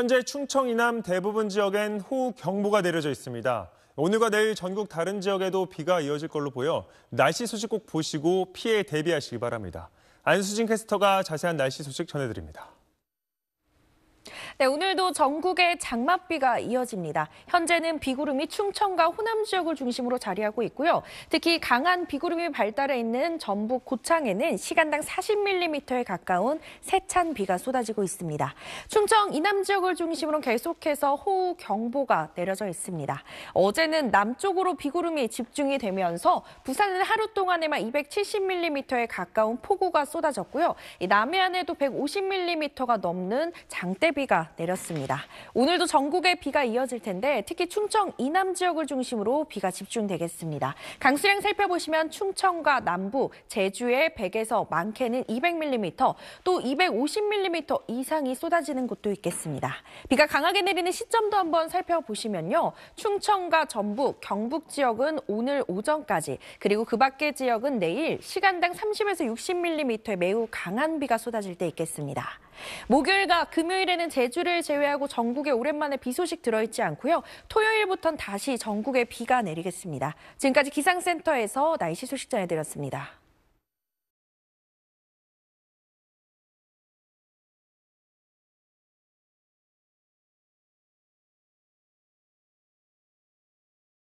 현재 충청 이남 대부분 지역엔 호우 경보가 내려져 있습니다. 오늘과 내일 전국 다른 지역에도 비가 이어질 걸로 보여 날씨 소식 꼭 보시고 피해 대비하시기 바랍니다. 안수진 캐스터가 자세한 날씨 소식 전해드립니다. 네, 오늘도 전국에 장맛비가 이어집니다. 현재는 비구름이 충청과 호남 지역을 중심으로 자리하고 있고요. 특히 강한 비구름이 발달해 있는 전북 고창에는 시간당 40mm에 가까운 세찬 비가 쏟아지고 있습니다. 충청 이남 지역을 중심으로 계속해서 호우 경보가 내려져 있습니다. 어제는 남쪽으로 비구름이 집중이 되면서 부산은 하루 동안에만 270mm에 가까운 폭우가 쏟아졌고요. 남해안에도 150mm가 넘는 장대비가 내렸습니다. 오늘도 전국에 비가 이어질 텐데 특히 충청 이남 지역을 중심으로 비가 집중되겠습니다. 강수량 살펴보시면 충청과 남부, 제주에 100에서 많게는 200mm, 또 250mm 이상이 쏟아지는 곳도 있겠습니다. 비가 강하게 내리는 시점도 한번 살펴보시면요. 충청과 전북, 경북 지역은 오늘 오전까지, 그리고 그 밖의 지역은 내일 시간당 30에서 60mm의 매우 강한 비가 쏟아질 때 있겠습니다. 목요일과 금요일에는 제주를 제외하고 전국에 오랜만에 비 소식 들어있지 않고요. 토요일부터는 다시 전국에 비가 내리겠습니다. 지금까지 기상센터에서 날씨 소식 전해드렸습니다.